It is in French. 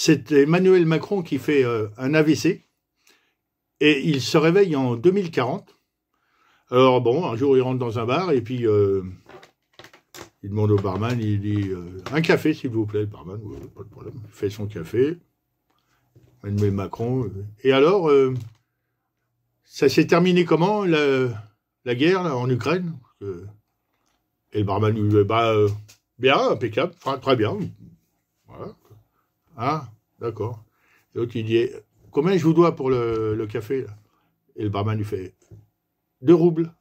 C'est Emmanuel Macron qui fait euh, un AVC et il se réveille en 2040. Alors bon, un jour il rentre dans un bar et puis euh, il demande au barman, il dit euh, un café s'il vous plaît, le barman, pas de problème, il fait son café. Emmanuel Macron. et alors, ça s'est terminé comment la, guerre en Ukraine Et le barman lui dit bah, bien, impeccable, très bien, ah, d'accord. Et l'autre, il dit Combien je vous dois pour le, café Et le barman lui fait Deux roubles.